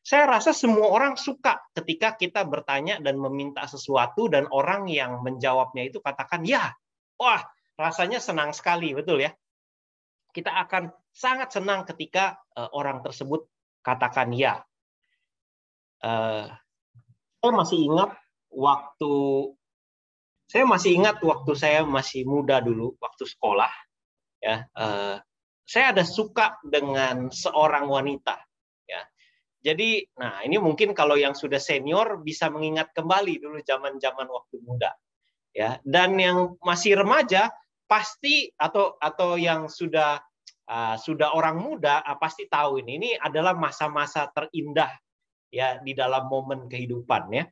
Saya rasa semua orang suka ketika kita bertanya dan meminta sesuatu dan orang yang menjawabnya itu katakan ya, wah rasanya senang sekali, betul ya? Kita akan sangat senang ketika eh, orang tersebut katakan ya. Eh, saya masih ingat waktu saya masih ingat waktu saya masih muda dulu waktu sekolah ya uh, saya ada suka dengan seorang wanita jadi, nah ini mungkin kalau yang sudah senior bisa mengingat kembali dulu zaman-zaman waktu muda. Ya, dan yang masih remaja pasti atau atau yang sudah uh, sudah orang muda uh, pasti tahu ini ini adalah masa-masa terindah ya di dalam momen kehidupan ya.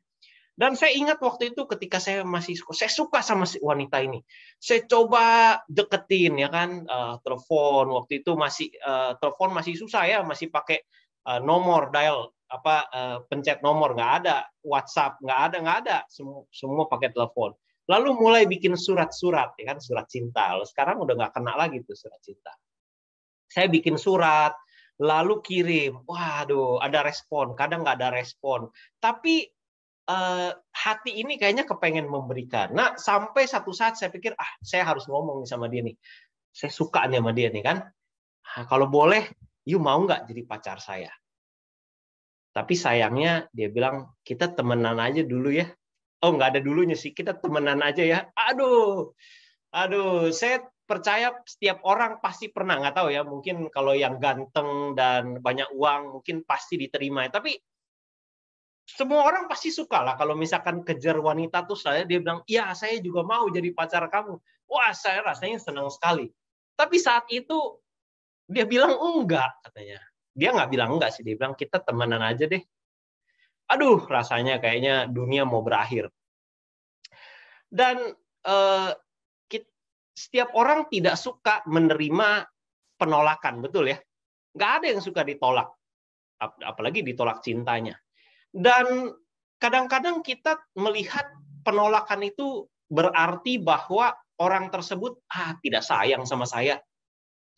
Dan saya ingat waktu itu ketika saya masih saya suka sama si wanita ini. Saya coba deketin ya kan, uh, telepon waktu itu masih uh, telepon masih susah ya, masih pakai uh, eh, nomor dial apa uh, pencet nomor nggak ada WhatsApp nggak ada nggak ada semua semua pakai telepon lalu mulai bikin surat-surat ya kan surat cinta lalu sekarang udah nggak kena lagi tuh surat cinta saya bikin surat lalu kirim waduh ada respon kadang nggak ada respon tapi uh, hati ini kayaknya kepengen memberikan nah sampai satu saat saya pikir ah saya harus ngomong sama dia nih saya suka nih sama dia nih kan nah, kalau boleh you mau nggak jadi pacar saya? Tapi sayangnya dia bilang, kita temenan aja dulu ya. Oh, nggak ada dulunya sih, kita temenan aja ya. Aduh, aduh, saya percaya setiap orang pasti pernah nggak tahu ya mungkin kalau yang ganteng dan banyak uang mungkin pasti diterima ya, tapi semua orang pasti suka lah kalau misalkan kejar wanita tuh saya dia bilang iya saya juga mau jadi pacar kamu wah saya rasanya senang sekali tapi saat itu dia bilang enggak katanya dia nggak bilang enggak sih dia bilang kita temenan aja deh aduh rasanya kayaknya dunia mau berakhir dan eh, kita, setiap orang tidak suka menerima penolakan betul ya nggak ada yang suka ditolak apalagi ditolak cintanya dan kadang-kadang kita melihat penolakan itu berarti bahwa orang tersebut ah tidak sayang sama saya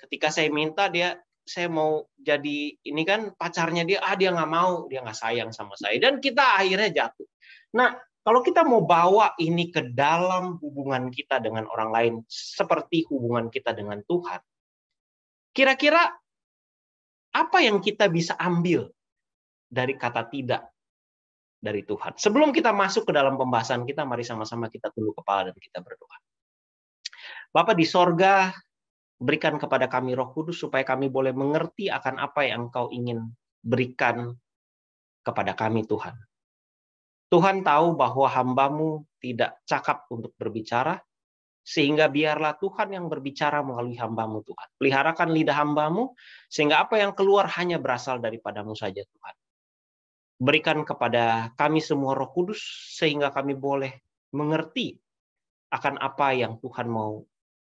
ketika saya minta dia saya mau jadi ini kan pacarnya dia ah dia nggak mau dia nggak sayang sama saya dan kita akhirnya jatuh nah kalau kita mau bawa ini ke dalam hubungan kita dengan orang lain seperti hubungan kita dengan Tuhan kira-kira apa yang kita bisa ambil dari kata tidak dari Tuhan. Sebelum kita masuk ke dalam pembahasan kita, mari sama-sama kita tunduk kepala dan kita berdoa. Bapak di sorga, Berikan kepada kami roh kudus supaya kami boleh mengerti akan apa yang engkau ingin berikan kepada kami Tuhan. Tuhan tahu bahwa hambamu tidak cakap untuk berbicara, sehingga biarlah Tuhan yang berbicara melalui hambamu Tuhan. Peliharakan lidah hambamu, sehingga apa yang keluar hanya berasal daripadamu saja Tuhan. Berikan kepada kami semua roh kudus, sehingga kami boleh mengerti akan apa yang Tuhan mau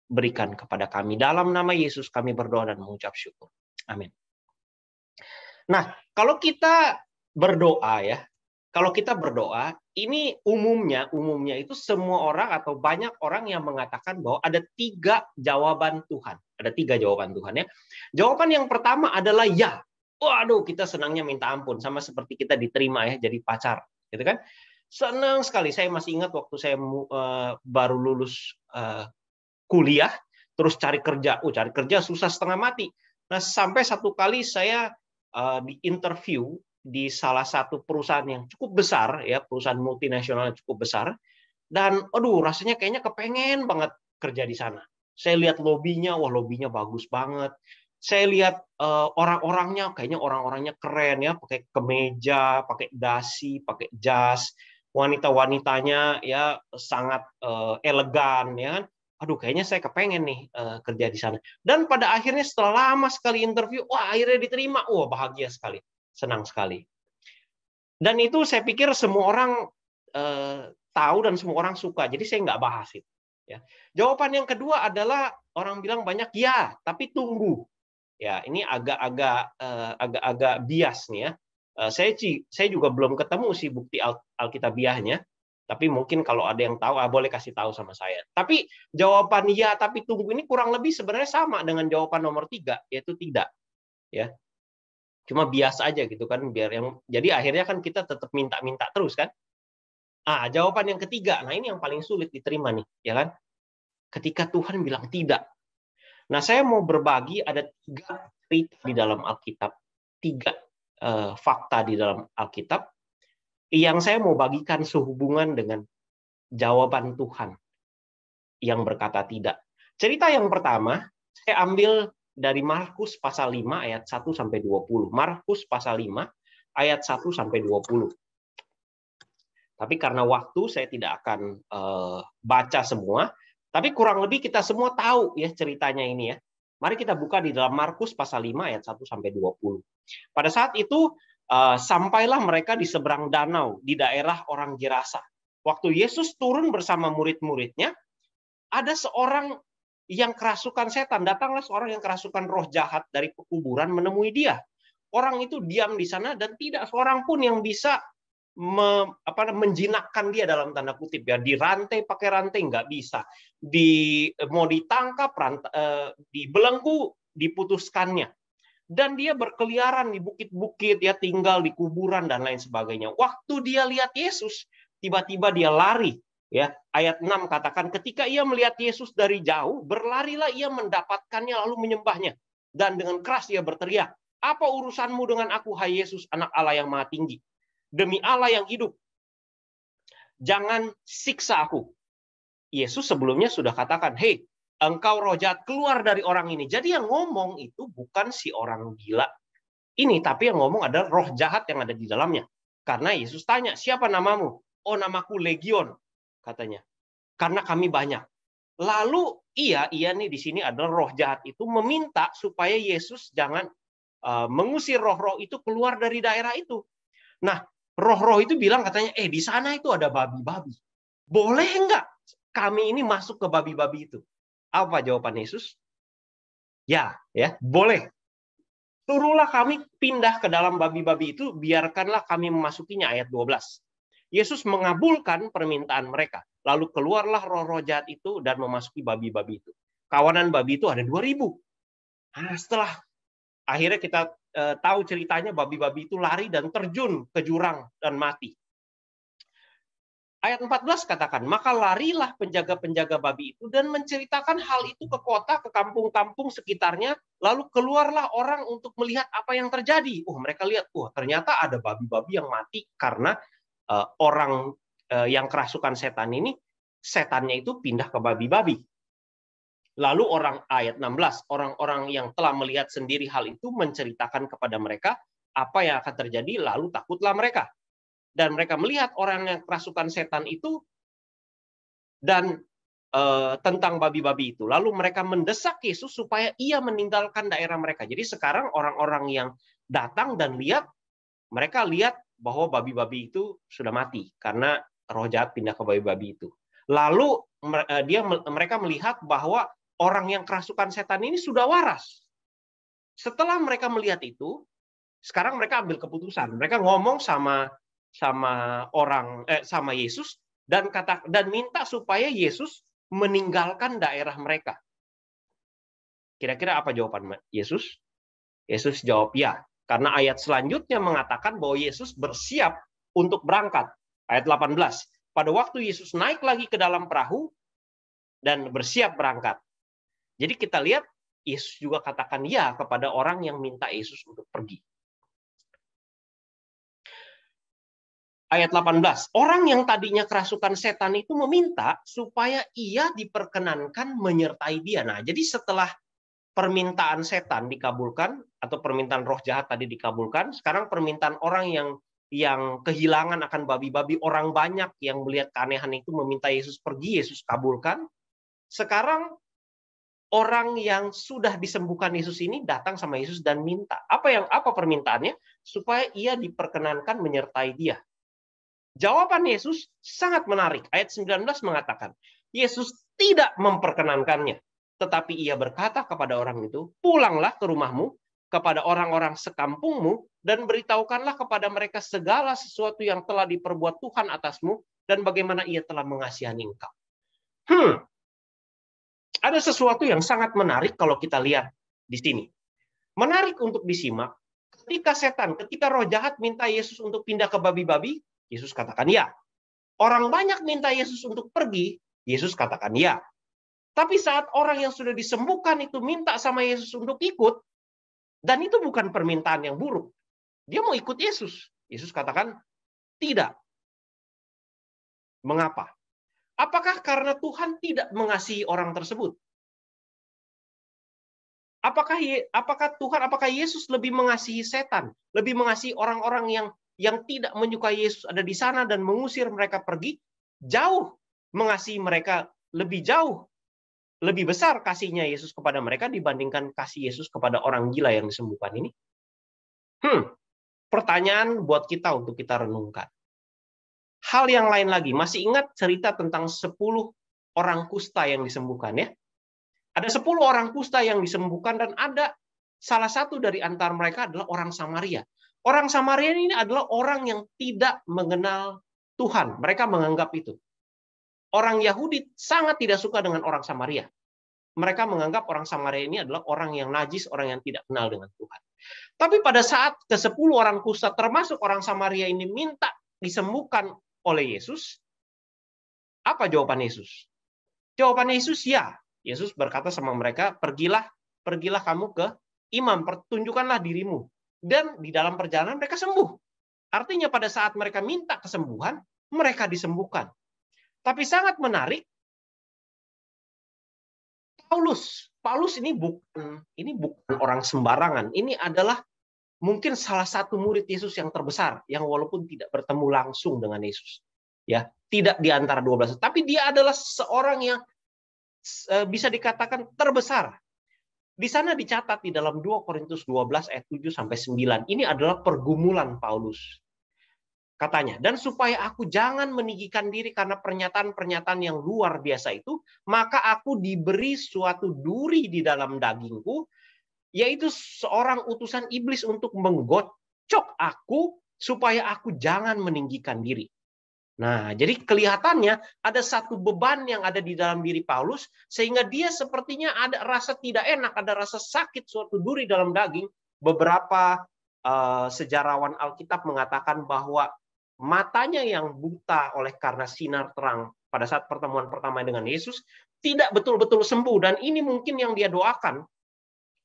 berikan kepada kami. Dalam nama Yesus kami berdoa dan mengucap syukur. Amin. Nah, kalau kita berdoa ya, kalau kita berdoa, ini umumnya, umumnya itu semua orang atau banyak orang yang mengatakan bahwa ada tiga jawaban Tuhan. Ada tiga jawaban Tuhan ya. Jawaban yang pertama adalah ya. Waduh, kita senangnya minta ampun. Sama seperti kita diterima ya jadi pacar. Gitu kan? Senang sekali. Saya masih ingat waktu saya eh, baru lulus eh, kuliah, terus cari kerja. Oh, cari kerja susah setengah mati. Nah, sampai satu kali saya uh, eh, di interview di salah satu perusahaan yang cukup besar, ya perusahaan multinasional yang cukup besar, dan aduh rasanya kayaknya kepengen banget kerja di sana. Saya lihat lobbynya, wah lobbynya bagus banget. Saya lihat uh, orang-orangnya, kayaknya orang-orangnya keren ya, pakai kemeja, pakai dasi, pakai jas, wanita-wanitanya ya sangat uh, elegan ya kan aduh kayaknya saya kepengen nih uh, kerja di sana. Dan pada akhirnya setelah lama sekali interview, wah akhirnya diterima, wah bahagia sekali, senang sekali. Dan itu saya pikir semua orang uh, tahu dan semua orang suka, jadi saya nggak bahas itu. Ya. Jawaban yang kedua adalah orang bilang banyak ya, tapi tunggu. Ya, ini agak-agak uh, agak-agak bias nih ya. Uh, saya saya juga belum ketemu sih bukti al alkitabiahnya, tapi mungkin kalau ada yang tahu, ah, boleh kasih tahu sama saya. Tapi jawaban ya tapi tunggu ini kurang lebih sebenarnya sama dengan jawaban nomor tiga, yaitu tidak. Ya, cuma bias aja gitu kan biar yang jadi akhirnya kan kita tetap minta-minta terus kan. Ah jawaban yang ketiga, nah ini yang paling sulit diterima nih, ya kan? Ketika Tuhan bilang tidak. Nah saya mau berbagi ada tiga cerita di dalam Alkitab, tiga uh, fakta di dalam Alkitab yang saya mau bagikan sehubungan dengan jawaban Tuhan yang berkata tidak. Cerita yang pertama saya ambil dari Markus pasal 5 ayat 1 sampai 20. Markus pasal 5 ayat 1 sampai 20. Tapi karena waktu saya tidak akan uh, baca semua, tapi kurang lebih kita semua tahu ya ceritanya ini ya. Mari kita buka di dalam Markus pasal 5 ayat 1 sampai 20. Pada saat itu Eh, sampailah mereka di seberang danau di daerah orang Gerasa. Waktu Yesus turun bersama murid-muridnya, ada seorang yang kerasukan setan. Datanglah seorang yang kerasukan roh jahat dari kuburan menemui dia. Orang itu diam di sana dan tidak seorang pun yang bisa me, apa, menjinakkan dia dalam tanda kutip ya. Dirantai pakai rantai nggak bisa. Di mau ditangkap, ranta, eh, dibelenggu diputuskannya dan dia berkeliaran di bukit-bukit, ya tinggal di kuburan dan lain sebagainya. Waktu dia lihat Yesus, tiba-tiba dia lari. Ya, ayat 6 katakan ketika ia melihat Yesus dari jauh, berlarilah ia mendapatkannya lalu menyembahnya dan dengan keras ia berteriak, "Apa urusanmu dengan aku hai Yesus, anak Allah yang maha tinggi? Demi Allah yang hidup, jangan siksa aku." Yesus sebelumnya sudah katakan, "Hei, engkau roh jahat keluar dari orang ini. Jadi yang ngomong itu bukan si orang gila ini, tapi yang ngomong adalah roh jahat yang ada di dalamnya. Karena Yesus tanya, siapa namamu? Oh namaku Legion, katanya. Karena kami banyak. Lalu ia, iya nih di sini adalah roh jahat itu meminta supaya Yesus jangan uh, mengusir roh-roh itu keluar dari daerah itu. Nah, roh-roh itu bilang katanya, eh di sana itu ada babi-babi. Boleh enggak kami ini masuk ke babi-babi itu? Apa jawaban Yesus? Ya, ya, boleh. Turulah kami pindah ke dalam babi-babi itu, biarkanlah kami memasukinya ayat 12. Yesus mengabulkan permintaan mereka. Lalu keluarlah roh-roh jahat itu dan memasuki babi-babi itu. Kawanan babi itu ada 2000. Nah, setelah akhirnya kita eh, tahu ceritanya babi-babi itu lari dan terjun ke jurang dan mati. Ayat 14 katakan, maka larilah penjaga-penjaga babi itu dan menceritakan hal itu ke kota, ke kampung-kampung sekitarnya, lalu keluarlah orang untuk melihat apa yang terjadi. Uh, mereka lihat, uh, ternyata ada babi-babi yang mati karena uh, orang uh, yang kerasukan setan ini, setannya itu pindah ke babi-babi. Lalu orang ayat 16, orang-orang yang telah melihat sendiri hal itu menceritakan kepada mereka apa yang akan terjadi, lalu takutlah mereka dan mereka melihat orang yang kerasukan setan itu dan e, tentang babi-babi itu. Lalu mereka mendesak Yesus supaya ia meninggalkan daerah mereka. Jadi sekarang orang-orang yang datang dan lihat, mereka lihat bahwa babi-babi itu sudah mati karena roh jahat pindah ke babi-babi itu. Lalu eh, dia mereka melihat bahwa orang yang kerasukan setan ini sudah waras. Setelah mereka melihat itu, sekarang mereka ambil keputusan. Mereka ngomong sama sama orang eh, sama Yesus dan kata dan minta supaya Yesus meninggalkan daerah mereka. Kira-kira apa jawaban Yesus? Yesus jawab ya, karena ayat selanjutnya mengatakan bahwa Yesus bersiap untuk berangkat. Ayat 18. Pada waktu Yesus naik lagi ke dalam perahu dan bersiap berangkat. Jadi kita lihat Yesus juga katakan ya kepada orang yang minta Yesus untuk pergi. ayat 18. Orang yang tadinya kerasukan setan itu meminta supaya ia diperkenankan menyertai dia. Nah, jadi setelah permintaan setan dikabulkan atau permintaan roh jahat tadi dikabulkan, sekarang permintaan orang yang yang kehilangan akan babi-babi orang banyak yang melihat keanehan itu meminta Yesus pergi, Yesus kabulkan. Sekarang orang yang sudah disembuhkan Yesus ini datang sama Yesus dan minta. Apa yang apa permintaannya? Supaya ia diperkenankan menyertai dia. Jawaban Yesus sangat menarik. Ayat 19 mengatakan, Yesus tidak memperkenankannya, tetapi ia berkata kepada orang itu, "Pulanglah ke rumahmu, kepada orang-orang sekampungmu, dan beritahukanlah kepada mereka segala sesuatu yang telah diperbuat Tuhan atasmu, dan bagaimana ia telah mengasihani engkau." Hmm, ada sesuatu yang sangat menarik kalau kita lihat di sini. Menarik untuk disimak, ketika setan, ketika roh jahat minta Yesus untuk pindah ke babi-babi, Yesus katakan ya. Orang banyak minta Yesus untuk pergi, Yesus katakan ya. Tapi saat orang yang sudah disembuhkan itu minta sama Yesus untuk ikut, dan itu bukan permintaan yang buruk. Dia mau ikut Yesus. Yesus katakan, tidak. Mengapa? Apakah karena Tuhan tidak mengasihi orang tersebut? Apakah apakah Tuhan apakah Yesus lebih mengasihi setan, lebih mengasihi orang-orang yang yang tidak menyukai Yesus ada di sana dan mengusir mereka pergi, jauh mengasihi mereka lebih jauh, lebih besar kasihnya Yesus kepada mereka dibandingkan kasih Yesus kepada orang gila yang disembuhkan ini? Hmm, pertanyaan buat kita untuk kita renungkan. Hal yang lain lagi, masih ingat cerita tentang 10 orang kusta yang disembuhkan ya? Ada 10 orang kusta yang disembuhkan dan ada salah satu dari antar mereka adalah orang Samaria. Orang Samaria ini adalah orang yang tidak mengenal Tuhan. Mereka menganggap itu. Orang Yahudi sangat tidak suka dengan orang Samaria. Mereka menganggap orang Samaria ini adalah orang yang najis, orang yang tidak kenal dengan Tuhan. Tapi pada saat ke-10 orang kusta termasuk orang Samaria ini minta disembuhkan oleh Yesus, apa jawaban Yesus? Jawaban Yesus ya. Yesus berkata sama mereka, "Pergilah, pergilah kamu ke imam, pertunjukkanlah dirimu." dan di dalam perjalanan mereka sembuh. Artinya pada saat mereka minta kesembuhan, mereka disembuhkan. Tapi sangat menarik Paulus. Paulus ini bukan ini bukan orang sembarangan. Ini adalah mungkin salah satu murid Yesus yang terbesar yang walaupun tidak bertemu langsung dengan Yesus. Ya, tidak di antara 12, tapi dia adalah seorang yang eh, bisa dikatakan terbesar di sana dicatat di dalam 2 Korintus 12 ayat 7 sampai 9. Ini adalah pergumulan Paulus. Katanya, dan supaya aku jangan meninggikan diri karena pernyataan-pernyataan yang luar biasa itu, maka aku diberi suatu duri di dalam dagingku, yaitu seorang utusan iblis untuk menggocok aku supaya aku jangan meninggikan diri. Nah, jadi kelihatannya ada satu beban yang ada di dalam diri Paulus sehingga dia sepertinya ada rasa tidak enak, ada rasa sakit suatu duri dalam daging. Beberapa uh, sejarawan Alkitab mengatakan bahwa matanya yang buta oleh karena sinar terang pada saat pertemuan pertama dengan Yesus tidak betul-betul sembuh dan ini mungkin yang dia doakan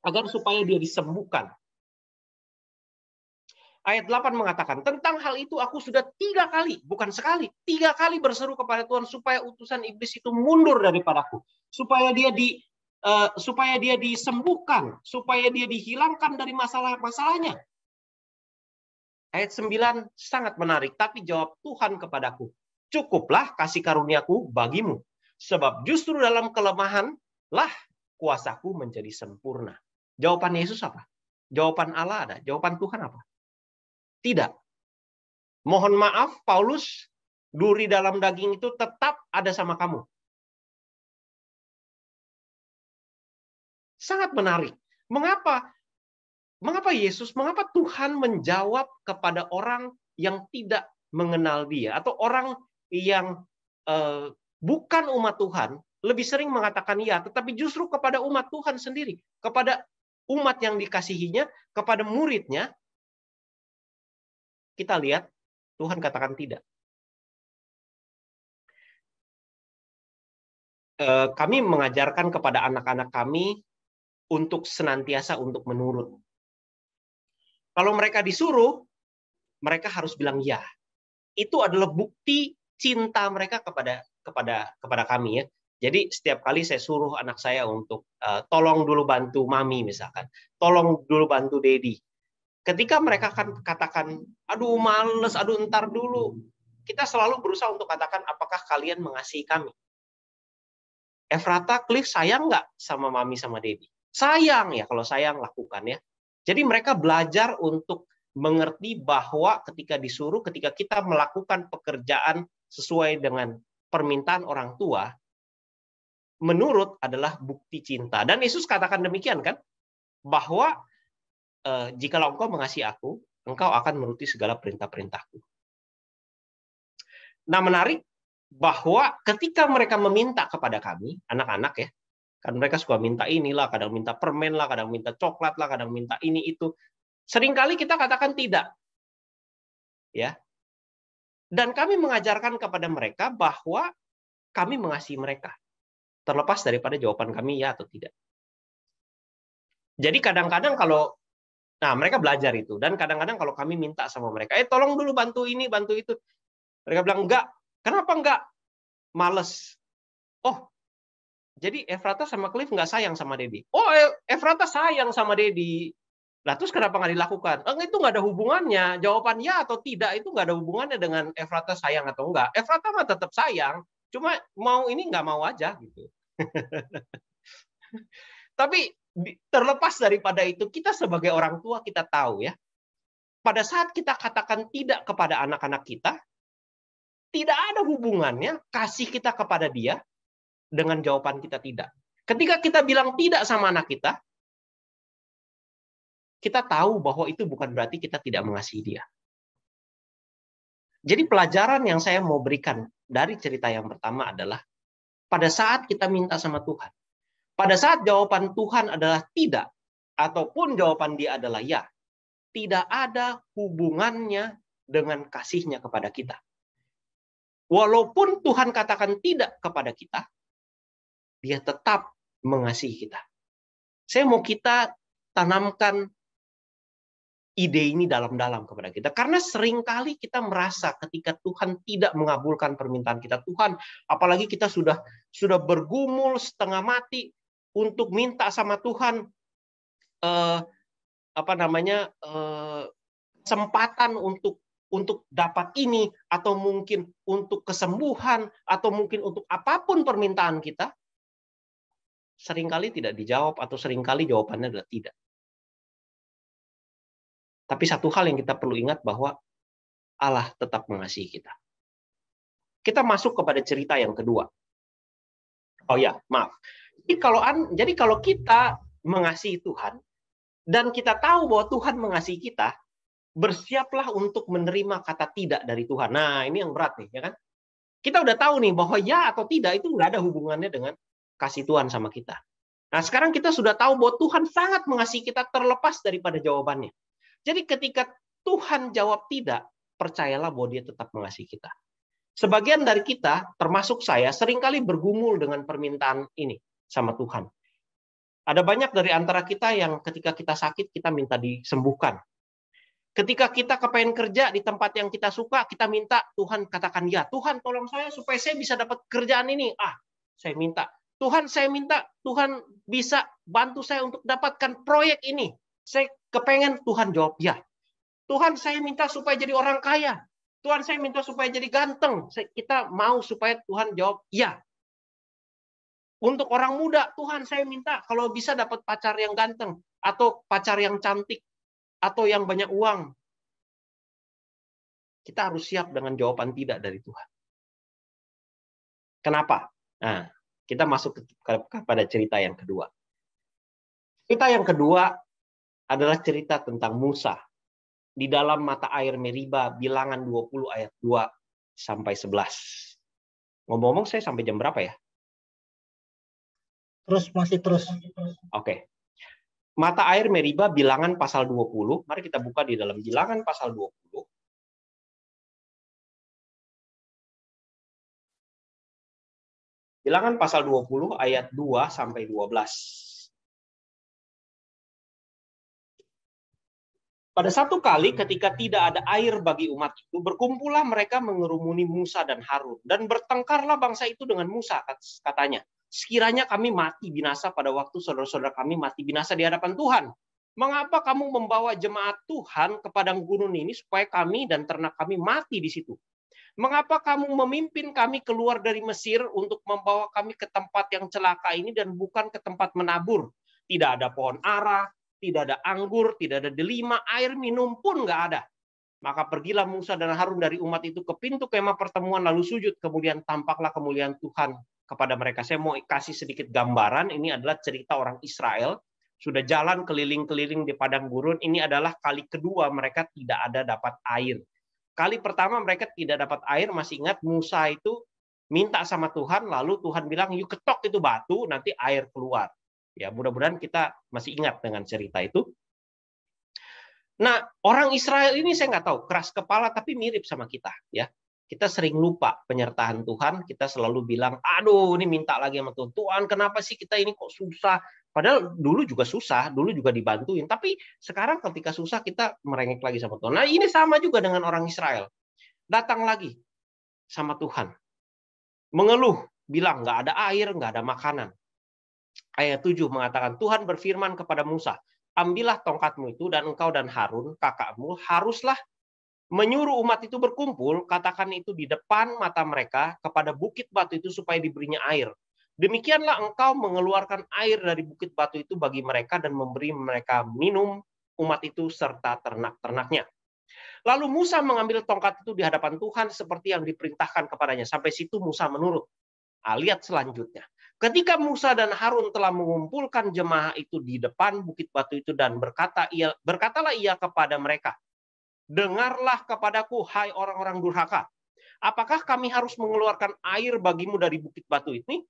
agar supaya dia disembuhkan. Ayat 8 mengatakan, tentang hal itu aku sudah tiga kali, bukan sekali, tiga kali berseru kepada Tuhan supaya utusan iblis itu mundur daripadaku. Supaya dia di uh, supaya dia disembuhkan, supaya dia dihilangkan dari masalah-masalahnya. Ayat 9 sangat menarik, tapi jawab Tuhan kepadaku, cukuplah kasih karuniaku bagimu. Sebab justru dalam kelemahan lah kuasaku menjadi sempurna. Jawaban Yesus apa? Jawaban Allah ada, jawaban Tuhan apa? Tidak. Mohon maaf, Paulus, duri dalam daging itu tetap ada sama kamu. Sangat menarik. Mengapa? Mengapa Yesus, mengapa Tuhan menjawab kepada orang yang tidak mengenal Dia atau orang yang eh, bukan umat Tuhan lebih sering mengatakan ya, tetapi justru kepada umat Tuhan sendiri, kepada umat yang dikasihinya, kepada muridnya, kita lihat Tuhan katakan tidak. Eh, kami mengajarkan kepada anak-anak kami untuk senantiasa untuk menurut. Kalau mereka disuruh, mereka harus bilang ya. Itu adalah bukti cinta mereka kepada kepada kepada kami ya. Jadi setiap kali saya suruh anak saya untuk uh, tolong dulu bantu mami misalkan, tolong dulu bantu Daddy ketika mereka akan katakan, aduh males, aduh entar dulu, kita selalu berusaha untuk katakan, apakah kalian mengasihi kami? Efrata Cliff, sayang nggak sama mami sama dedi? Sayang ya, kalau sayang lakukan ya. Jadi mereka belajar untuk mengerti bahwa ketika disuruh, ketika kita melakukan pekerjaan sesuai dengan permintaan orang tua, menurut adalah bukti cinta. Dan Yesus katakan demikian kan? Bahwa uh, eh, jikalau engkau mengasihi aku, engkau akan menuruti segala perintah-perintahku. Nah menarik bahwa ketika mereka meminta kepada kami, anak-anak ya, kan mereka suka minta inilah, kadang minta permen lah, kadang minta coklat lah, kadang minta ini itu. Seringkali kita katakan tidak. Ya. Dan kami mengajarkan kepada mereka bahwa kami mengasihi mereka. Terlepas daripada jawaban kami ya atau tidak. Jadi kadang-kadang kalau Nah, mereka belajar itu. Dan kadang-kadang kalau kami minta sama mereka, eh tolong dulu bantu ini, bantu itu. Mereka bilang, enggak. Kenapa enggak? Males. Oh, jadi Efrata sama Cliff enggak sayang sama Dedi. Oh, eh, Efrata sayang sama Dedi. Lah terus kenapa enggak dilakukan? Eh, itu enggak ada hubungannya. Jawaban ya atau tidak itu enggak ada hubungannya dengan Efrata sayang atau enggak. Efrata mah tetap sayang, cuma mau ini enggak mau aja gitu. Tapi terlepas daripada itu kita sebagai orang tua kita tahu ya pada saat kita katakan tidak kepada anak-anak kita tidak ada hubungannya kasih kita kepada dia dengan jawaban kita tidak ketika kita bilang tidak sama anak kita kita tahu bahwa itu bukan berarti kita tidak mengasihi dia jadi pelajaran yang saya mau berikan dari cerita yang pertama adalah pada saat kita minta sama Tuhan pada saat jawaban Tuhan adalah tidak, ataupun jawaban dia adalah ya, tidak ada hubungannya dengan kasihnya kepada kita. Walaupun Tuhan katakan tidak kepada kita, dia tetap mengasihi kita. Saya mau kita tanamkan ide ini dalam-dalam kepada kita. Karena seringkali kita merasa ketika Tuhan tidak mengabulkan permintaan kita. Tuhan, apalagi kita sudah sudah bergumul setengah mati, untuk minta sama Tuhan eh, apa namanya eh, kesempatan untuk untuk dapat ini atau mungkin untuk kesembuhan atau mungkin untuk apapun permintaan kita seringkali tidak dijawab atau seringkali jawabannya adalah tidak. Tapi satu hal yang kita perlu ingat bahwa Allah tetap mengasihi kita. Kita masuk kepada cerita yang kedua. Oh ya, maaf. Jadi kalau an, jadi kalau kita mengasihi Tuhan dan kita tahu bahwa Tuhan mengasihi kita, bersiaplah untuk menerima kata tidak dari Tuhan. Nah, ini yang berat nih, ya kan? Kita udah tahu nih bahwa ya atau tidak itu nggak ada hubungannya dengan kasih Tuhan sama kita. Nah, sekarang kita sudah tahu bahwa Tuhan sangat mengasihi kita terlepas daripada jawabannya. Jadi ketika Tuhan jawab tidak, percayalah bahwa dia tetap mengasihi kita. Sebagian dari kita, termasuk saya, seringkali bergumul dengan permintaan ini sama Tuhan. Ada banyak dari antara kita yang ketika kita sakit, kita minta disembuhkan. Ketika kita kepengen kerja di tempat yang kita suka, kita minta Tuhan katakan ya, Tuhan tolong saya supaya saya bisa dapat kerjaan ini. Ah, saya minta. Tuhan saya minta, Tuhan bisa bantu saya untuk dapatkan proyek ini. Saya kepengen Tuhan jawab ya. Tuhan saya minta supaya jadi orang kaya. Tuhan saya minta supaya jadi ganteng. Kita mau supaya Tuhan jawab ya. Untuk orang muda, Tuhan saya minta kalau bisa dapat pacar yang ganteng, atau pacar yang cantik, atau yang banyak uang. Kita harus siap dengan jawaban tidak dari Tuhan. Kenapa? Nah, kita masuk kepada cerita yang kedua. Cerita yang kedua adalah cerita tentang Musa. Di dalam mata air Meriba, bilangan 20 ayat 2 sampai 11. Ngomong-ngomong saya sampai jam berapa ya? Terus masih terus. Oke. Okay. Mata air Meriba bilangan pasal 20. Mari kita buka di dalam bilangan pasal 20. Bilangan pasal 20 ayat 2 sampai 12. Pada satu kali ketika tidak ada air bagi umat itu, berkumpullah mereka mengerumuni Musa dan Harun. Dan bertengkarlah bangsa itu dengan Musa, katanya. Sekiranya kami mati binasa pada waktu saudara-saudara kami mati binasa di hadapan Tuhan. Mengapa kamu membawa jemaat Tuhan ke padang gunung ini supaya kami dan ternak kami mati di situ? Mengapa kamu memimpin kami keluar dari Mesir untuk membawa kami ke tempat yang celaka ini dan bukan ke tempat menabur? Tidak ada pohon ara, tidak ada anggur, tidak ada delima, air minum pun nggak ada. Maka pergilah Musa dan Harun dari umat itu ke pintu kemah pertemuan lalu sujud, kemudian tampaklah kemuliaan Tuhan kepada mereka. Saya mau kasih sedikit gambaran, ini adalah cerita orang Israel sudah jalan keliling-keliling di padang gurun. Ini adalah kali kedua mereka tidak ada dapat air. Kali pertama mereka tidak dapat air, masih ingat Musa itu minta sama Tuhan lalu Tuhan bilang yuk ketok itu batu nanti air keluar. Ya, mudah-mudahan kita masih ingat dengan cerita itu. Nah, orang Israel ini saya nggak tahu keras kepala tapi mirip sama kita, ya kita sering lupa penyertaan Tuhan, kita selalu bilang, aduh ini minta lagi sama Tuhan, Tuhan kenapa sih kita ini kok susah? Padahal dulu juga susah, dulu juga dibantuin, tapi sekarang ketika susah kita merengek lagi sama Tuhan. Nah ini sama juga dengan orang Israel. Datang lagi sama Tuhan. Mengeluh, bilang nggak ada air, nggak ada makanan. Ayat 7 mengatakan, Tuhan berfirman kepada Musa, ambillah tongkatmu itu dan engkau dan Harun, kakakmu, haruslah menyuruh umat itu berkumpul, katakan itu di depan mata mereka kepada bukit batu itu supaya diberinya air. Demikianlah engkau mengeluarkan air dari bukit batu itu bagi mereka dan memberi mereka minum umat itu serta ternak-ternaknya. Lalu Musa mengambil tongkat itu di hadapan Tuhan seperti yang diperintahkan kepadanya. Sampai situ Musa menurut. Ah, lihat selanjutnya. Ketika Musa dan Harun telah mengumpulkan jemaah itu di depan bukit batu itu dan berkata ia berkatalah ia kepada mereka, dengarlah kepadaku hai orang-orang durhaka. Apakah kami harus mengeluarkan air bagimu dari bukit batu ini?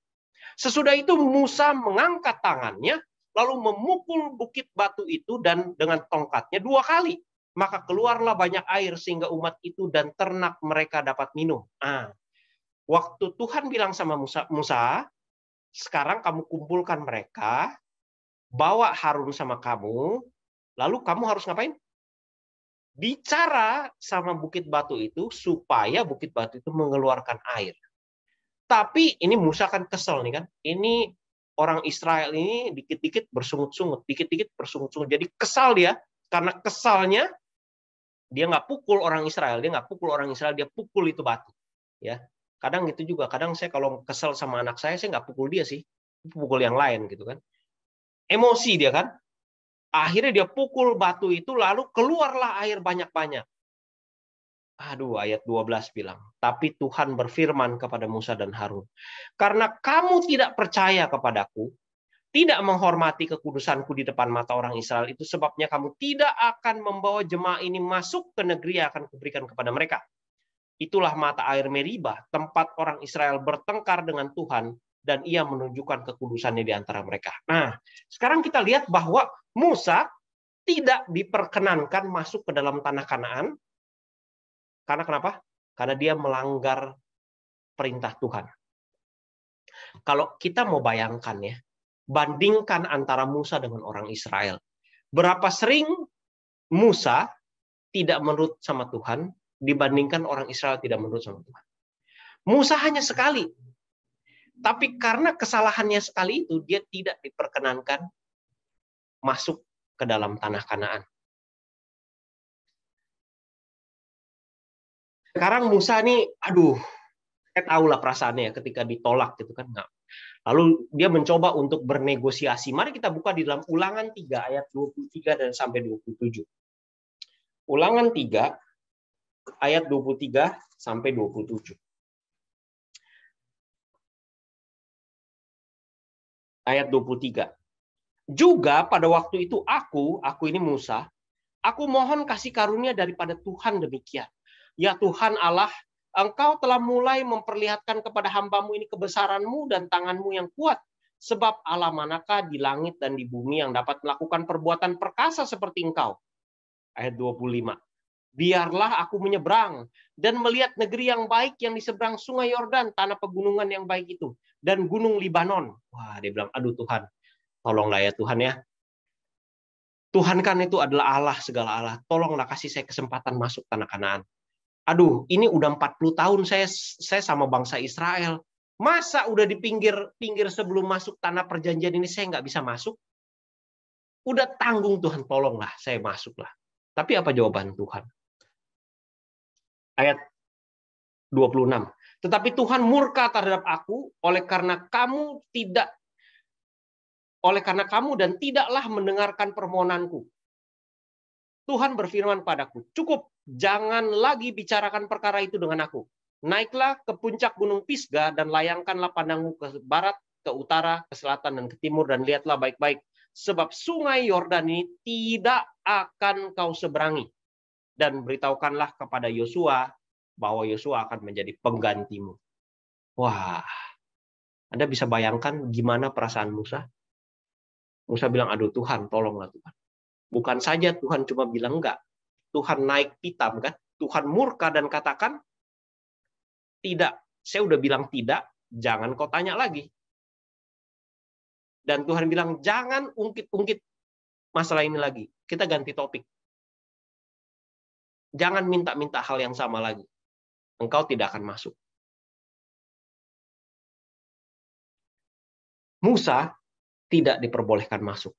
Sesudah itu Musa mengangkat tangannya, lalu memukul bukit batu itu dan dengan tongkatnya dua kali. Maka keluarlah banyak air sehingga umat itu dan ternak mereka dapat minum. Ah, waktu Tuhan bilang sama Musa, Musa, sekarang kamu kumpulkan mereka, bawa Harun sama kamu, lalu kamu harus ngapain? bicara sama Bukit Batu itu supaya Bukit Batu itu mengeluarkan air. Tapi ini Musa kan kesel nih kan. Ini orang Israel ini dikit-dikit bersungut-sungut, dikit-dikit bersungut-sungut. Jadi kesal dia karena kesalnya dia nggak pukul orang Israel, dia nggak pukul orang Israel, dia pukul itu batu. Ya, kadang gitu juga. Kadang saya kalau kesel sama anak saya, saya nggak pukul dia sih, pukul yang lain gitu kan. Emosi dia kan, Akhirnya dia pukul batu itu lalu keluarlah air banyak-banyak. Aduh ayat 12 bilang, tapi Tuhan berfirman kepada Musa dan Harun, karena kamu tidak percaya kepadaku, tidak menghormati kekudusanku di depan mata orang Israel itu sebabnya kamu tidak akan membawa jemaah ini masuk ke negeri yang akan kuberikan kepada mereka. Itulah mata air Meribah, tempat orang Israel bertengkar dengan Tuhan dan ia menunjukkan kekudusannya di antara mereka. Nah, sekarang kita lihat bahwa Musa tidak diperkenankan masuk ke dalam tanah Kanaan. Karena kenapa? Karena dia melanggar perintah Tuhan. Kalau kita mau bayangkan ya, bandingkan antara Musa dengan orang Israel. Berapa sering Musa tidak menurut sama Tuhan dibandingkan orang Israel tidak menurut sama Tuhan. Musa hanya sekali tapi karena kesalahannya sekali itu, dia tidak diperkenankan masuk ke dalam tanah Kanaan. Sekarang Musa nih, aduh, saya tahu lah perasaannya ya ketika ditolak gitu kan. Nggak. Lalu dia mencoba untuk bernegosiasi. Mari kita buka di dalam ulangan 3 ayat 23 dan sampai 27. Ulangan 3 ayat 23 sampai 27. ayat 23. Juga pada waktu itu aku, aku ini Musa, aku mohon kasih karunia daripada Tuhan demikian. Ya Tuhan Allah, Engkau telah mulai memperlihatkan kepada hambamu ini kebesaranmu dan tanganmu yang kuat. Sebab Allah manakah di langit dan di bumi yang dapat melakukan perbuatan perkasa seperti engkau? Ayat 25 biarlah aku menyeberang dan melihat negeri yang baik yang di seberang sungai Yordan, tanah pegunungan yang baik itu, dan gunung Libanon. Wah, dia bilang, aduh Tuhan, tolonglah ya Tuhan ya. Tuhan kan itu adalah Allah segala Allah. Tolonglah kasih saya kesempatan masuk tanah Kanaan. Aduh, ini udah 40 tahun saya saya sama bangsa Israel. Masa udah di pinggir pinggir sebelum masuk tanah perjanjian ini saya nggak bisa masuk? Udah tanggung Tuhan, tolonglah saya masuklah. Tapi apa jawaban Tuhan? ayat 26. Tetapi Tuhan murka terhadap aku oleh karena kamu tidak oleh karena kamu dan tidaklah mendengarkan permohonanku. Tuhan berfirman padaku, cukup, jangan lagi bicarakan perkara itu dengan aku. Naiklah ke puncak Gunung Pisgah dan layangkanlah pandangmu ke barat, ke utara, ke selatan, dan ke timur, dan lihatlah baik-baik. Sebab sungai Yordan ini tidak akan kau seberangi dan beritahukanlah kepada Yosua bahwa Yosua akan menjadi penggantimu. Wah, Anda bisa bayangkan gimana perasaan Musa? Musa bilang, aduh Tuhan, tolonglah Tuhan. Bukan saja Tuhan cuma bilang enggak. Tuhan naik pitam kan? Tuhan murka dan katakan, tidak, saya udah bilang tidak, jangan kau tanya lagi. Dan Tuhan bilang, jangan ungkit-ungkit masalah ini lagi. Kita ganti topik jangan minta-minta hal yang sama lagi. Engkau tidak akan masuk. Musa tidak diperbolehkan masuk.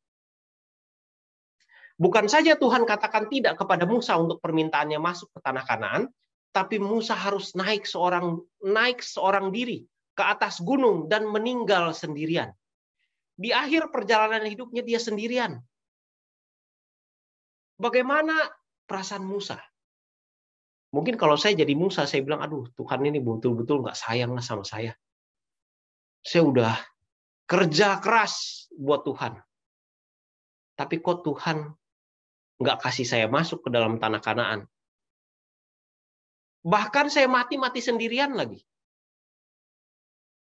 Bukan saja Tuhan katakan tidak kepada Musa untuk permintaannya masuk ke tanah Kanaan, tapi Musa harus naik seorang naik seorang diri ke atas gunung dan meninggal sendirian. Di akhir perjalanan hidupnya dia sendirian. Bagaimana perasaan Musa? Mungkin kalau saya jadi Musa, saya bilang, aduh Tuhan ini betul-betul nggak sayang lah sama saya. Saya udah kerja keras buat Tuhan. Tapi kok Tuhan nggak kasih saya masuk ke dalam tanah kanaan. Bahkan saya mati-mati sendirian lagi.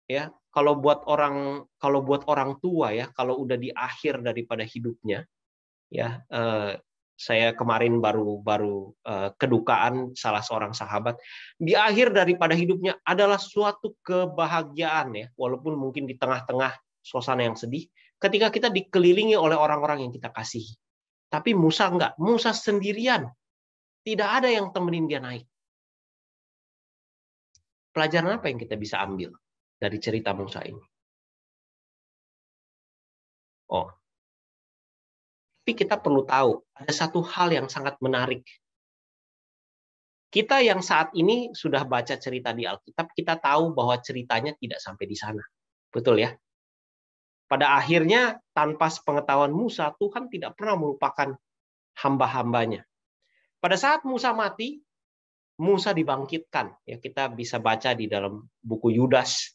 Ya, kalau buat orang kalau buat orang tua ya, kalau udah di akhir daripada hidupnya, ya eh, saya kemarin baru baru eh, kedukaan salah seorang sahabat di akhir daripada hidupnya adalah suatu kebahagiaan ya walaupun mungkin di tengah-tengah suasana yang sedih ketika kita dikelilingi oleh orang-orang yang kita kasihi tapi Musa enggak Musa sendirian tidak ada yang temenin dia naik pelajaran apa yang kita bisa ambil dari cerita Musa ini oh tapi kita perlu tahu, ada satu hal yang sangat menarik. Kita yang saat ini sudah baca cerita di Alkitab, kita tahu bahwa ceritanya tidak sampai di sana. Betul ya? Pada akhirnya, tanpa sepengetahuan Musa, Tuhan tidak pernah melupakan hamba-hambanya. Pada saat Musa mati, Musa dibangkitkan. Ya, kita bisa baca di dalam buku Yudas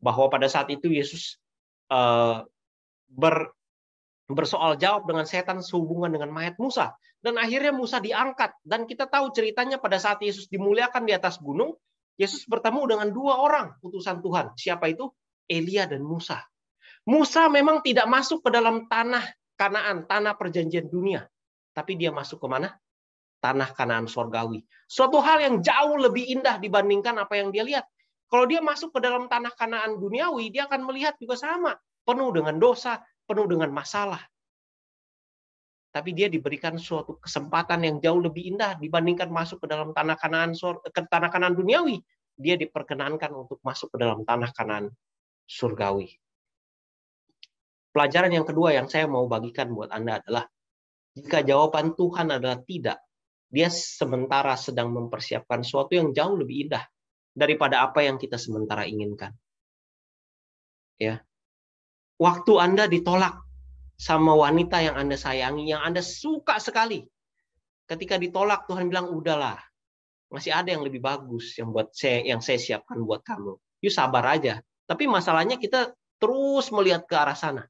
bahwa pada saat itu Yesus uh, ber, bersoal jawab dengan setan sehubungan dengan mayat Musa. Dan akhirnya Musa diangkat. Dan kita tahu ceritanya pada saat Yesus dimuliakan di atas gunung, Yesus bertemu dengan dua orang utusan Tuhan. Siapa itu? Elia dan Musa. Musa memang tidak masuk ke dalam tanah Kanaan, tanah perjanjian dunia. Tapi dia masuk ke mana? Tanah Kanaan sorgawi. Suatu hal yang jauh lebih indah dibandingkan apa yang dia lihat. Kalau dia masuk ke dalam tanah Kanaan duniawi, dia akan melihat juga sama. Penuh dengan dosa, penuh dengan masalah. Tapi dia diberikan suatu kesempatan yang jauh lebih indah dibandingkan masuk ke dalam tanah kanan ke tanah kanan duniawi. Dia diperkenankan untuk masuk ke dalam tanah kanan surgawi. Pelajaran yang kedua yang saya mau bagikan buat Anda adalah jika jawaban Tuhan adalah tidak, dia sementara sedang mempersiapkan suatu yang jauh lebih indah daripada apa yang kita sementara inginkan. Ya waktu Anda ditolak sama wanita yang Anda sayangi, yang Anda suka sekali. Ketika ditolak, Tuhan bilang, udahlah, masih ada yang lebih bagus yang buat saya, yang saya siapkan buat kamu. Yuk sabar aja. Tapi masalahnya kita terus melihat ke arah sana.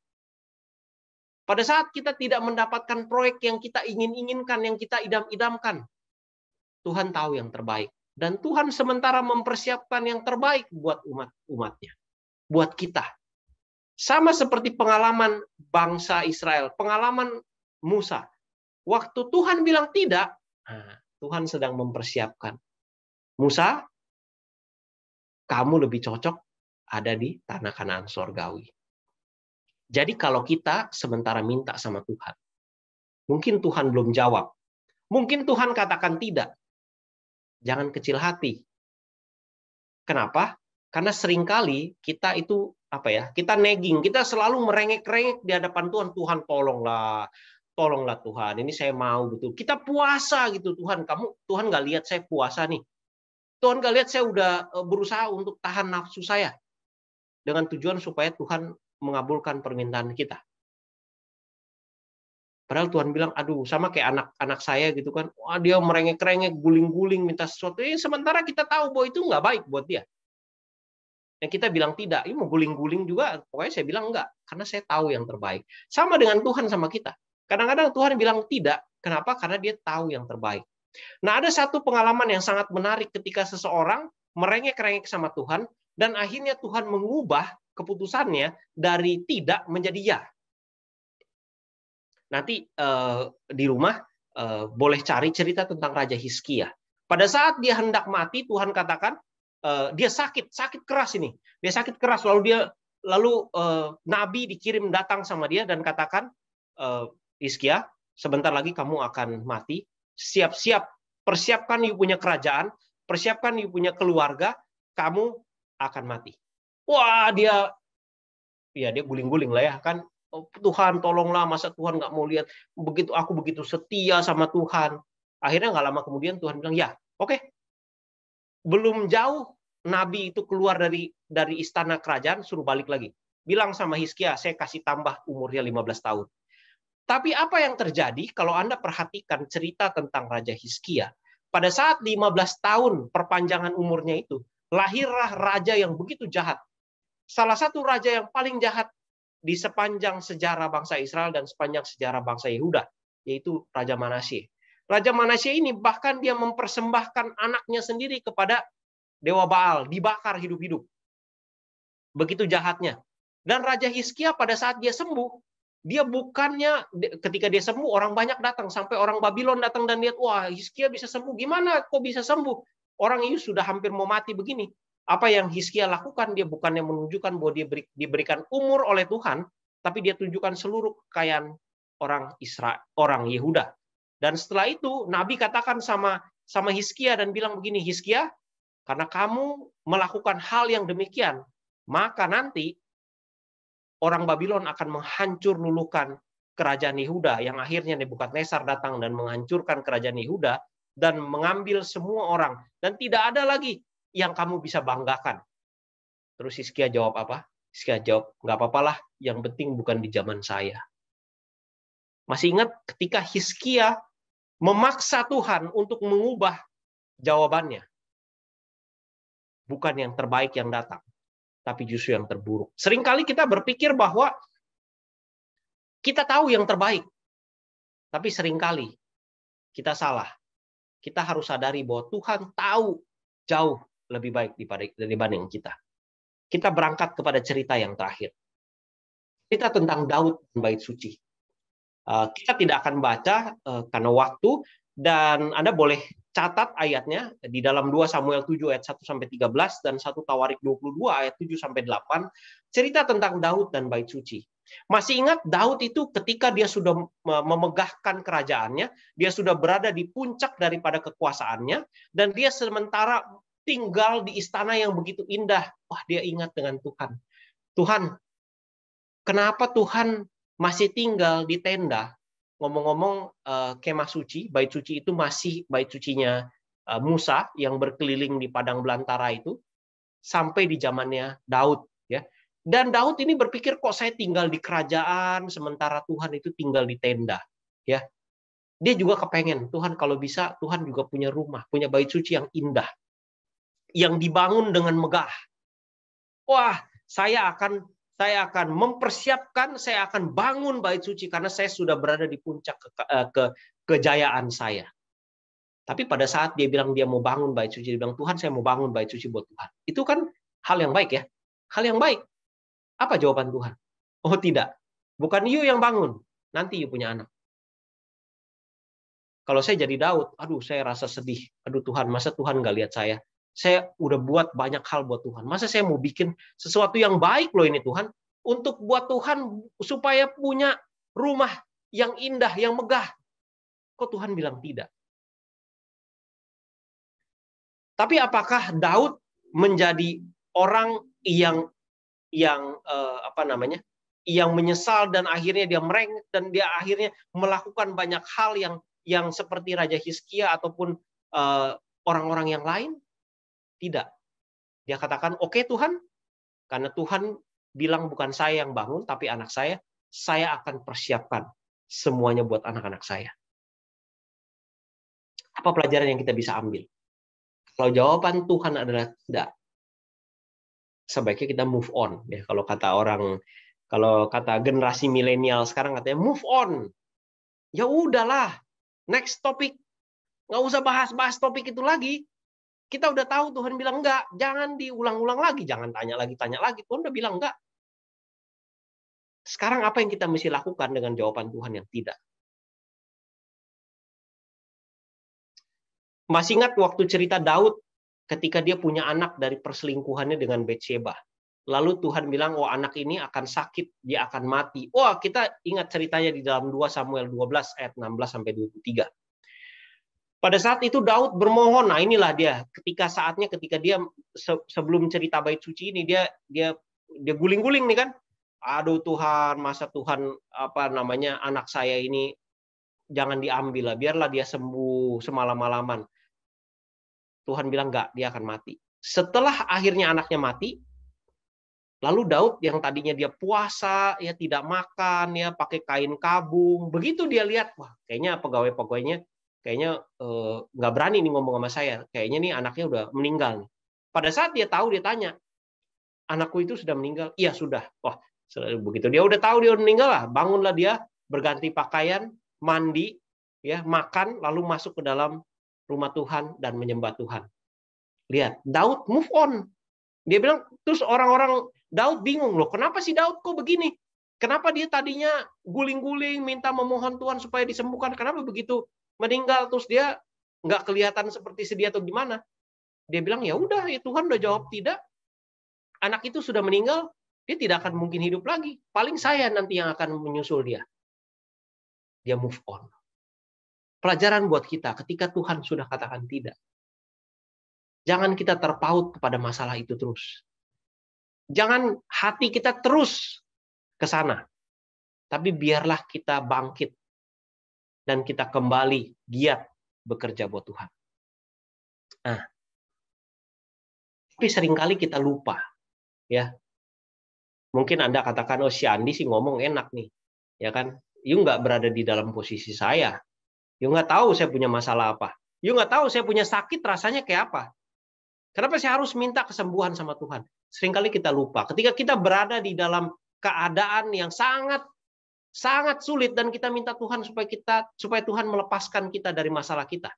Pada saat kita tidak mendapatkan proyek yang kita ingin-inginkan, yang kita idam-idamkan, Tuhan tahu yang terbaik. Dan Tuhan sementara mempersiapkan yang terbaik buat umat-umatnya. Buat kita. Sama seperti pengalaman bangsa Israel, pengalaman Musa. Waktu Tuhan bilang tidak, Tuhan sedang mempersiapkan. Musa, kamu lebih cocok ada di tanah kanan sorgawi. Jadi kalau kita sementara minta sama Tuhan, mungkin Tuhan belum jawab. Mungkin Tuhan katakan tidak. Jangan kecil hati. Kenapa? Karena seringkali kita itu apa ya kita neging kita selalu merengek-rengek di hadapan Tuhan Tuhan tolonglah tolonglah Tuhan ini saya mau gitu kita puasa gitu Tuhan kamu Tuhan nggak lihat saya puasa nih Tuhan nggak lihat saya udah eh, berusaha untuk tahan nafsu saya dengan tujuan supaya Tuhan mengabulkan permintaan kita padahal Tuhan bilang aduh sama kayak anak-anak saya gitu kan wah dia merengek-rengek guling-guling minta sesuatu ini eh, sementara kita tahu bahwa itu nggak baik buat dia yang kita bilang tidak, ini mau guling-guling juga, pokoknya saya bilang enggak, karena saya tahu yang terbaik. Sama dengan Tuhan sama kita. Kadang-kadang Tuhan bilang tidak, kenapa? Karena dia tahu yang terbaik. Nah, ada satu pengalaman yang sangat menarik ketika seseorang merengek-rengek sama Tuhan, dan akhirnya Tuhan mengubah keputusannya dari tidak menjadi ya. Nanti eh, di rumah eh, boleh cari cerita tentang Raja Hiskia. Pada saat dia hendak mati, Tuhan katakan, Eh, dia sakit, sakit keras ini. Dia sakit keras lalu dia lalu uh, nabi dikirim datang sama dia dan katakan uh, eh, Iskia, sebentar lagi kamu akan mati. Siap-siap, persiapkan you punya kerajaan, persiapkan you punya keluarga, kamu akan mati. Wah, dia ya dia guling-guling lah ya kan oh, Tuhan tolonglah masa Tuhan nggak mau lihat begitu aku begitu setia sama Tuhan akhirnya nggak lama kemudian Tuhan bilang ya oke okay, belum jauh Nabi itu keluar dari dari istana kerajaan suruh balik lagi. Bilang sama Hiskia, saya kasih tambah umurnya 15 tahun. Tapi apa yang terjadi kalau Anda perhatikan cerita tentang Raja Hizkia Pada saat 15 tahun perpanjangan umurnya itu, lahirlah raja yang begitu jahat. Salah satu raja yang paling jahat di sepanjang sejarah bangsa Israel dan sepanjang sejarah bangsa Yehuda, yaitu Raja Manasye. Raja Manasya ini bahkan dia mempersembahkan anaknya sendiri kepada Dewa Baal, dibakar hidup-hidup. Begitu jahatnya. Dan Raja Hiskia pada saat dia sembuh, dia bukannya ketika dia sembuh orang banyak datang sampai orang Babylon datang dan lihat wah Hiskia bisa sembuh gimana kok bisa sembuh orang itu sudah hampir mau mati begini apa yang Hiskia lakukan dia bukannya menunjukkan bahwa dia diberikan umur oleh Tuhan tapi dia tunjukkan seluruh kekayaan orang Israel orang Yehuda dan setelah itu Nabi katakan sama sama Hiskia dan bilang begini, Hiskia, karena kamu melakukan hal yang demikian, maka nanti orang Babylon akan menghancur lulukan kerajaan Yehuda yang akhirnya Nebukadnezar datang dan menghancurkan kerajaan Yehuda dan mengambil semua orang dan tidak ada lagi yang kamu bisa banggakan. Terus Hiskia jawab apa? Hiskia jawab, nggak apa-apalah, yang penting bukan di zaman saya. Masih ingat ketika Hiskia memaksa Tuhan untuk mengubah jawabannya. Bukan yang terbaik yang datang, tapi justru yang terburuk. Seringkali kita berpikir bahwa kita tahu yang terbaik, tapi seringkali kita salah. Kita harus sadari bahwa Tuhan tahu jauh lebih baik dibanding kita. Kita berangkat kepada cerita yang terakhir. kita tentang Daud dan bait suci. Eh, kita tidak akan baca eh, karena waktu dan Anda boleh catat ayatnya di dalam 2 Samuel 7 ayat 1 sampai 13 dan 1 Tawarik 22 ayat 7 sampai 8 cerita tentang Daud dan bait suci. Masih ingat Daud itu ketika dia sudah memegahkan kerajaannya, dia sudah berada di puncak daripada kekuasaannya dan dia sementara tinggal di istana yang begitu indah. Wah, dia ingat dengan Tuhan. Tuhan, kenapa Tuhan masih tinggal di tenda. Ngomong-ngomong eh, kemah suci, bait suci itu masih bait sucinya eh, Musa yang berkeliling di padang belantara itu sampai di zamannya Daud ya. Dan Daud ini berpikir kok saya tinggal di kerajaan sementara Tuhan itu tinggal di tenda ya. Dia juga kepengen Tuhan kalau bisa Tuhan juga punya rumah, punya bait suci yang indah yang dibangun dengan megah. Wah, saya akan saya akan mempersiapkan, saya akan bangun bait suci karena saya sudah berada di puncak ke, eh, ke, kejayaan saya. Tapi pada saat dia bilang dia mau bangun bait suci, dia bilang Tuhan saya mau bangun bait suci buat Tuhan. Itu kan hal yang baik ya. Hal yang baik. Apa jawaban Tuhan? Oh tidak. Bukan you yang bangun. Nanti you punya anak. Kalau saya jadi Daud, aduh saya rasa sedih. Aduh Tuhan, masa Tuhan nggak lihat saya? Saya udah buat banyak hal buat Tuhan. Masa saya mau bikin sesuatu yang baik loh ini Tuhan untuk buat Tuhan supaya punya rumah yang indah, yang megah. Kok Tuhan bilang tidak? Tapi apakah Daud menjadi orang yang yang eh, apa namanya? yang menyesal dan akhirnya dia mereng dan dia akhirnya melakukan banyak hal yang yang seperti Raja Hiskia ataupun eh, orang orang -orang yang lain? Tidak. Dia katakan, "Oke okay, Tuhan, karena Tuhan bilang bukan saya yang bangun tapi anak saya, saya akan persiapkan semuanya buat anak-anak saya." Apa pelajaran yang kita bisa ambil? Kalau jawaban Tuhan adalah tidak, sebaiknya kita move on ya kalau kata orang kalau kata generasi milenial sekarang katanya move on ya udahlah next topic nggak usah bahas-bahas topik itu lagi kita udah tahu Tuhan bilang enggak, jangan diulang-ulang lagi, jangan tanya lagi, tanya lagi. Tuhan udah bilang enggak. Sekarang apa yang kita mesti lakukan dengan jawaban Tuhan yang tidak? Masih ingat waktu cerita Daud ketika dia punya anak dari perselingkuhannya dengan Betseba. Lalu Tuhan bilang, "Oh, anak ini akan sakit, dia akan mati." Wah, oh, kita ingat ceritanya di dalam 2 Samuel 12 ayat 16 sampai 23. Pada saat itu Daud bermohon. Nah, inilah dia ketika saatnya ketika dia sebelum cerita bait suci ini dia dia dia guling-guling nih kan. Aduh Tuhan, masa Tuhan apa namanya anak saya ini jangan diambil lah, biarlah dia sembuh semalam-malaman. Tuhan bilang enggak, dia akan mati. Setelah akhirnya anaknya mati, lalu Daud yang tadinya dia puasa, ya tidak makan, ya pakai kain kabung, begitu dia lihat, wah kayaknya pegawai-pegawainya kayaknya eh, nggak uh, berani nih ngomong sama saya kayaknya nih anaknya udah meninggal nih pada saat dia tahu dia tanya anakku itu sudah meninggal iya sudah wah begitu dia udah tahu dia udah meninggal lah bangunlah dia berganti pakaian mandi ya makan lalu masuk ke dalam rumah Tuhan dan menyembah Tuhan lihat Daud move on dia bilang terus orang-orang Daud bingung loh kenapa sih Daud kok begini kenapa dia tadinya guling-guling minta memohon Tuhan supaya disembuhkan kenapa begitu meninggal terus dia nggak kelihatan seperti sedih atau gimana dia bilang ya udah ya Tuhan udah jawab tidak anak itu sudah meninggal dia tidak akan mungkin hidup lagi paling saya nanti yang akan menyusul dia dia move on pelajaran buat kita ketika Tuhan sudah katakan tidak jangan kita terpaut kepada masalah itu terus jangan hati kita terus ke sana tapi biarlah kita bangkit dan kita kembali giat bekerja buat Tuhan. Nah, tapi seringkali kita lupa, ya. Mungkin Anda katakan, oh si Andi sih ngomong enak nih, ya kan? You nggak berada di dalam posisi saya. You nggak tahu saya punya masalah apa. You nggak tahu saya punya sakit rasanya kayak apa. Kenapa saya harus minta kesembuhan sama Tuhan? Seringkali kita lupa. Ketika kita berada di dalam keadaan yang sangat sangat sulit dan kita minta Tuhan supaya kita supaya Tuhan melepaskan kita dari masalah kita.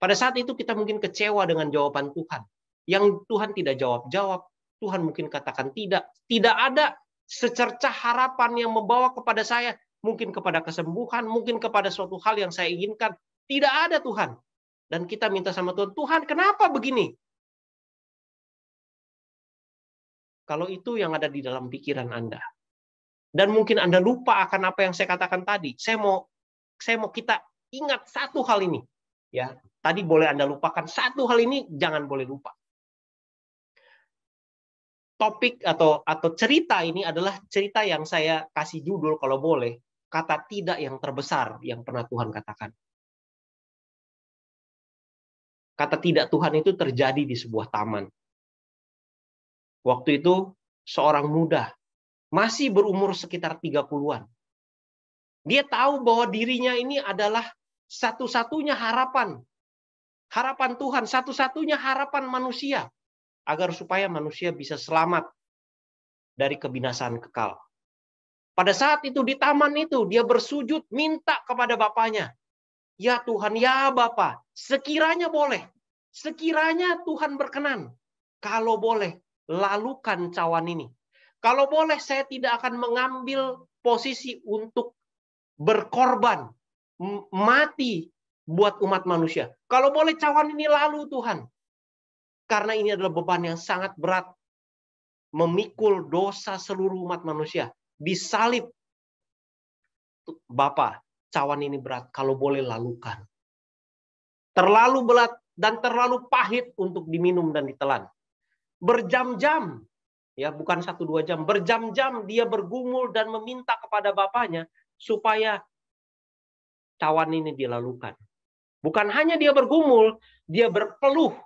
Pada saat itu kita mungkin kecewa dengan jawaban Tuhan. Yang Tuhan tidak jawab-jawab, Tuhan mungkin katakan tidak. Tidak ada secercah harapan yang membawa kepada saya, mungkin kepada kesembuhan, mungkin kepada suatu hal yang saya inginkan. Tidak ada Tuhan. Dan kita minta sama Tuhan, Tuhan kenapa begini? Kalau itu yang ada di dalam pikiran Anda, dan mungkin Anda lupa akan apa yang saya katakan tadi. Saya mau saya mau kita ingat satu hal ini. Ya, tadi boleh Anda lupakan satu hal ini, jangan boleh lupa. Topik atau atau cerita ini adalah cerita yang saya kasih judul kalau boleh kata tidak yang terbesar yang pernah Tuhan katakan. Kata tidak Tuhan itu terjadi di sebuah taman. Waktu itu seorang muda masih berumur sekitar 30-an. Dia tahu bahwa dirinya ini adalah satu-satunya harapan. Harapan Tuhan, satu-satunya harapan manusia. Agar supaya manusia bisa selamat dari kebinasaan kekal. Pada saat itu di taman itu, dia bersujud minta kepada Bapaknya. Ya Tuhan, ya Bapa, sekiranya boleh. Sekiranya Tuhan berkenan. Kalau boleh, lalukan cawan ini kalau boleh saya tidak akan mengambil posisi untuk berkorban, mati buat umat manusia. Kalau boleh cawan ini lalu Tuhan. Karena ini adalah beban yang sangat berat. Memikul dosa seluruh umat manusia. Disalib. Bapak, cawan ini berat. Kalau boleh lalukan. Terlalu berat dan terlalu pahit untuk diminum dan ditelan. Berjam-jam ya bukan satu dua jam berjam-jam dia bergumul dan meminta kepada bapaknya supaya cawan ini dilalukan bukan hanya dia bergumul dia berpeluh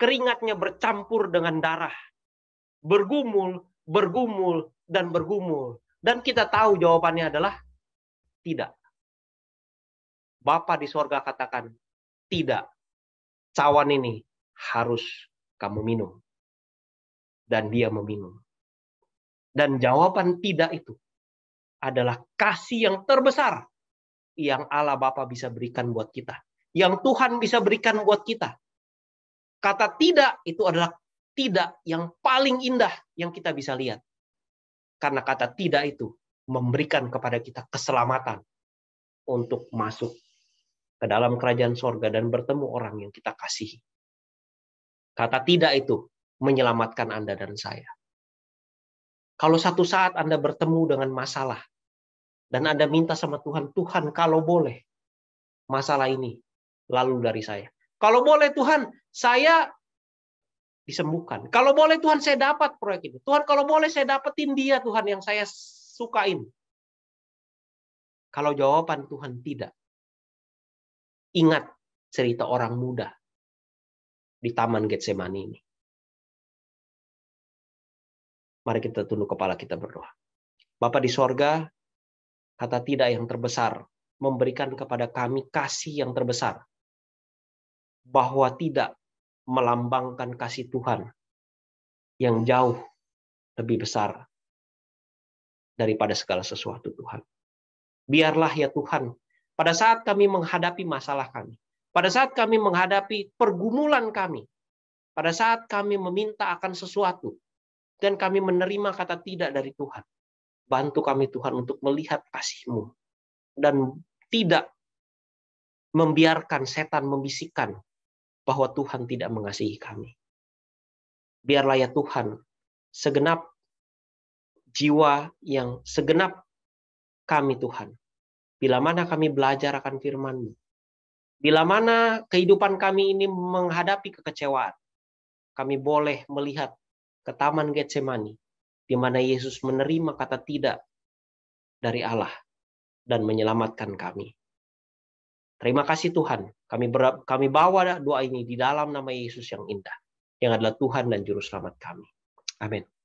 keringatnya bercampur dengan darah bergumul bergumul dan bergumul dan kita tahu jawabannya adalah tidak Bapak di sorga katakan tidak cawan ini harus kamu minum dan dia meminum. Dan jawaban tidak itu adalah kasih yang terbesar yang Allah Bapa bisa berikan buat kita, yang Tuhan bisa berikan buat kita. Kata tidak itu adalah tidak yang paling indah yang kita bisa lihat. Karena kata tidak itu memberikan kepada kita keselamatan untuk masuk ke dalam kerajaan sorga dan bertemu orang yang kita kasihi. Kata tidak itu menyelamatkan Anda dan saya. Kalau satu saat Anda bertemu dengan masalah dan Anda minta sama Tuhan, Tuhan kalau boleh masalah ini lalu dari saya. Kalau boleh Tuhan, saya disembuhkan. Kalau boleh Tuhan saya dapat proyek ini. Tuhan kalau boleh saya dapetin dia Tuhan yang saya sukain. Kalau jawaban Tuhan tidak. Ingat cerita orang muda di Taman Getsemani ini. Mari kita tunduk kepala kita berdoa. Bapa di sorga, kata tidak yang terbesar memberikan kepada kami kasih yang terbesar. Bahwa tidak melambangkan kasih Tuhan yang jauh lebih besar daripada segala sesuatu Tuhan. Biarlah ya Tuhan, pada saat kami menghadapi masalah kami, pada saat kami menghadapi pergumulan kami, pada saat kami meminta akan sesuatu, dan kami menerima kata tidak dari Tuhan. Bantu kami Tuhan untuk melihat kasih-Mu dan tidak membiarkan setan membisikkan bahwa Tuhan tidak mengasihi kami. Biarlah ya Tuhan segenap jiwa yang segenap kami Tuhan. Bila mana kami belajar akan firman-Mu. Bila mana kehidupan kami ini menghadapi kekecewaan, kami boleh melihat ke Taman Getsemani, di mana Yesus menerima kata tidak dari Allah dan menyelamatkan kami. Terima kasih Tuhan, kami ber, kami bawa doa ini di dalam nama Yesus yang indah, yang adalah Tuhan dan juru selamat kami. Amin.